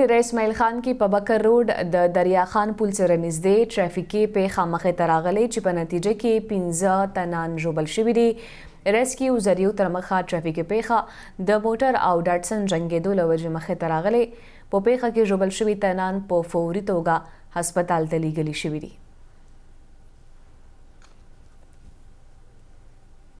ډیر اسماعیل خان کې په بکر روډ د دریا خان پل سره نږدې ټرافیکي پیښه مخې ته راغلې چې په نتیجه کې 15 تنان ژوبل شوي دي ریسکیو ذریعہ تر مخه ټرافیکي پیښه د موټر او ډاټسن جنگېدو لوجه مخې ته راغلې په پیښه کې ژوبل شوي تنان په فوري توګه هسپتال ته لیږل شوي دي